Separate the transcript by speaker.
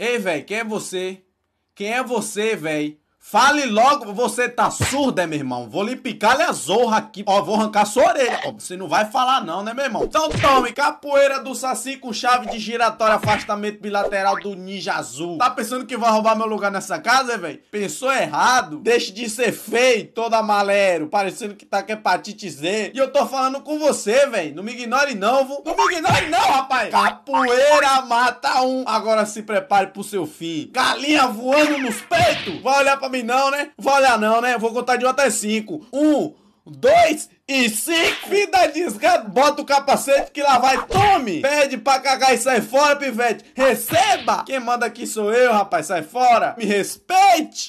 Speaker 1: Ei, velho, quem é você? Quem é você, velho? Fale logo, você tá surdo, é, meu irmão? Vou lhe picar a zorra aqui. Ó, vou arrancar sua orelha. Ó, você não vai falar não, né, meu irmão? Então tome, capoeira do saci com chave de giratória, afastamento bilateral do ninja azul. Tá pensando que vai roubar meu lugar nessa casa, velho? Pensou errado? Deixe de ser feio, toda malero, parecendo que tá com hepatite Z. E eu tô falando com você, velho. Não me ignore não, vô. Não me ignore não, rapaz. Capoeira mata um. Agora se prepare pro seu fim. Galinha voando nos peitos. Vai olhar pra mim não, né? Vou olhar não, né? Vou contar de um até cinco, um, dois e cinco, Vida desgraça, bota o capacete que lá vai. Tome! Pede pra cagar e sai fora, pivete. Receba! Quem manda aqui sou eu, rapaz. Sai fora. Me respeite!